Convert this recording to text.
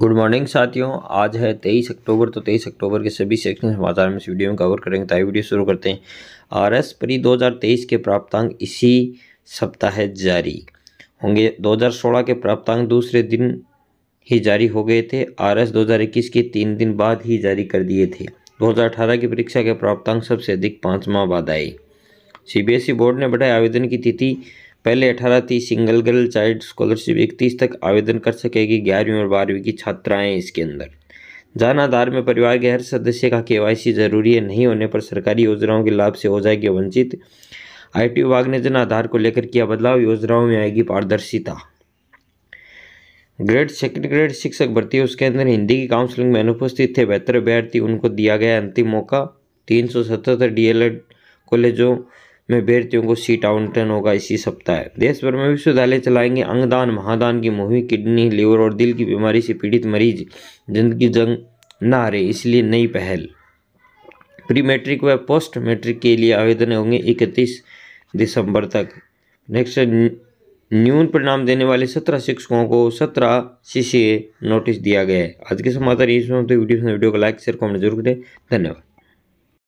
good morning साथियों आज है तेईस अक्टूबर तो तेईस अक्टूबर के सभी सेक्शन समाचार में इस वीडियो में कवर करेंगे तो आई वीडियो शुरू करते हैं आर एस परी दो हज़ार तेईस के प्राप्तांक इसी सप्ताह जारी होंगे दो हज़ार सोलह के प्राप्तांक दूसरे दिन ही जारी हो गए थे आर एस दो हज़ार इक्कीस के तीन दिन बाद ही जारी कर दिए थे दो हज़ार अठारह की परीक्षा के प्राप्तांक सबसे अधिक पाँच माह बाद आए C B S E board ने बढ़ाए आवेदन की तिथि पहले अठारह तीस सिंगल गर्ल चाइल्ड स्कॉलरशिप इकतीस तक आवेदन कर सकेगी ग्यारहवीं और बारहवीं की छात्राएं इसके अंदर जान आधार में परिवार के हर सदस्य का केवाईसी जरूरी है नहीं होने पर सरकारी योजनाओं के लाभ से हो जाएगी वंचित आई टी विभाग ने जन आधार को लेकर किया बदलाव योजनाओं में आएगी पारदर्शिता ग्रेड सेकंड ग्रेड शिक्षक भर्ती उसके अंदर हिंदी की काउंसलिंग में अनुपस्थित थे बेहतर अभ्यर्थी उनको दिया गया अंतिम मौका तीन सौ सतहत्तर डीएलएड कॉलेजों में अभ्यर्थियों को सीट आवंटन होगा इसी सप्ताह देश भर में विश्वविद्यालय चलाएंगे अंगदान महादान की मुहिम किडनी लीवर और दिल की बीमारी से पीड़ित मरीज जिंदगी जंग न हारे इसलिए नई पहल प्री मैट्रिक व पोस्ट मैट्रिक के लिए आवेदन होंगे इकतीस दिसंबर तक नेक्स्ट न्यून परिणाम देने वाले सत्रह शिक्षकों को सत्रह सी नोटिस दिया गया है आज के समाचार इसमें तो वीडियो वीडियो को लाइक शेयर कमेंट जरूर करें धन्यवाद